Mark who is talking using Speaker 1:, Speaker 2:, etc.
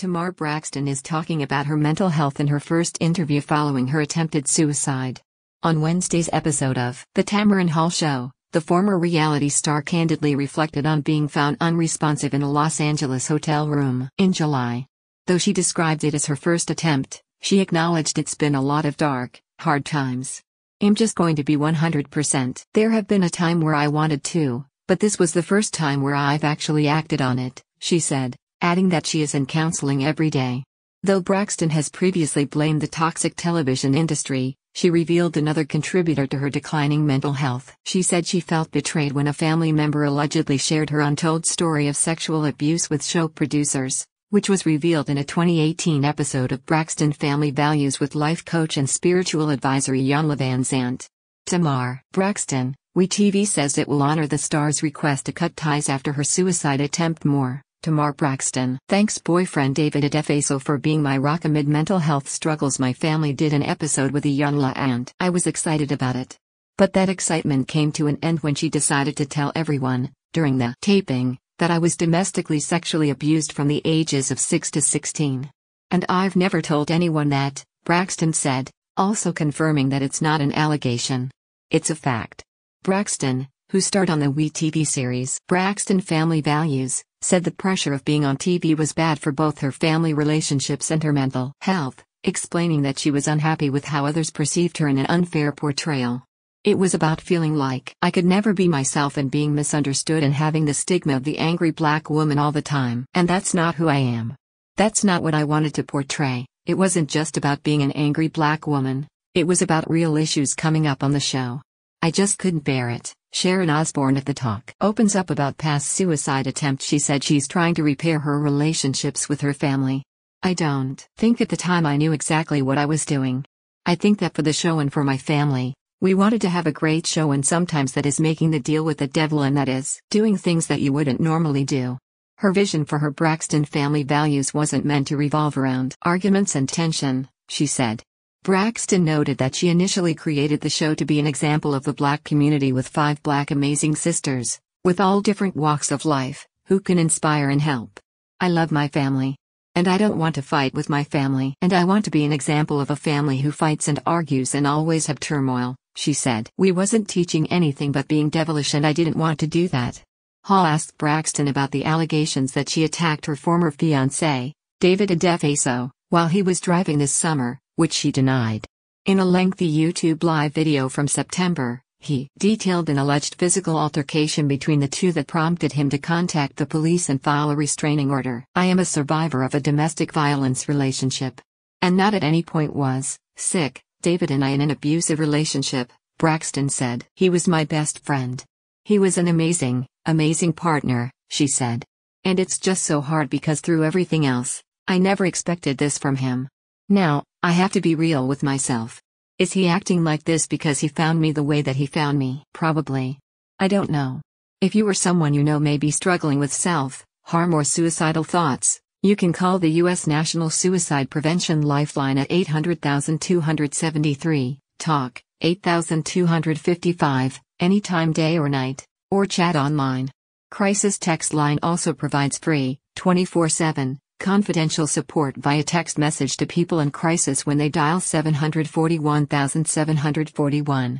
Speaker 1: Tamar Braxton is talking about her mental health in her first interview following her attempted suicide. On Wednesday's episode of The Tamarin Hall Show, the former reality star candidly reflected on being found unresponsive in a Los Angeles hotel room in July. Though she described it as her first attempt, she acknowledged it's been a lot of dark, hard times. I'm just going to be 100%. There have been a time where I wanted to, but this was the first time where I've actually acted on it, she said, adding that she is in counseling every day. Though Braxton has previously blamed the toxic television industry, she revealed another contributor to her declining mental health. She said she felt betrayed when a family member allegedly shared her untold story of sexual abuse with show producers, which was revealed in a 2018 episode of Braxton Family Values with life coach and spiritual advisor Jan Van Tamar Braxton, WeTV says it will honor the star's request to cut ties after her suicide attempt more. To Mark Braxton. Thanks boyfriend David Adefaso for being my rock amid mental health struggles my family did an episode with young La Aunt. I was excited about it. But that excitement came to an end when she decided to tell everyone, during the taping, that I was domestically sexually abused from the ages of 6 to 16. And I've never told anyone that, Braxton said, also confirming that it's not an allegation. It's a fact. Braxton, who starred on the WE TV series Braxton Family Values, said the pressure of being on TV was bad for both her family relationships and her mental health, explaining that she was unhappy with how others perceived her in an unfair portrayal. It was about feeling like I could never be myself and being misunderstood and having the stigma of the angry black woman all the time. And that's not who I am. That's not what I wanted to portray. It wasn't just about being an angry black woman, it was about real issues coming up on the show. I just couldn't bear it. Sharon Osbourne of The Talk opens up about past suicide attempt. She said she's trying to repair her relationships with her family. I don't think at the time I knew exactly what I was doing. I think that for the show and for my family, we wanted to have a great show and sometimes that is making the deal with the devil and that is doing things that you wouldn't normally do. Her vision for her Braxton family values wasn't meant to revolve around arguments and tension, she said. Braxton noted that she initially created the show to be an example of the black community with five black amazing sisters, with all different walks of life, who can inspire and help. I love my family. And I don't want to fight with my family. And I want to be an example of a family who fights and argues and always have turmoil, she said. We wasn't teaching anything but being devilish and I didn't want to do that. Hall asked Braxton about the allegations that she attacked her former fiancé, David Adefaso, while he was driving this summer, which she denied. In a lengthy YouTube live video from September, he detailed an alleged physical altercation between the two that prompted him to contact the police and file a restraining order. I am a survivor of a domestic violence relationship. And not at any point was sick, David and I in an abusive relationship, Braxton said. He was my best friend. He was an amazing, amazing partner, she said. And it's just so hard because through everything else, I never expected this from him. Now, I have to be real with myself. Is he acting like this because he found me the way that he found me? Probably. I don't know. If you or someone you know may be struggling with self harm or suicidal thoughts, you can call the U.S. National Suicide Prevention Lifeline at 800 273 TALK 8255 anytime day or night, or chat online. Crisis Text Line also provides free, 24 7, Confidential support via text message to people in crisis when they dial 741741.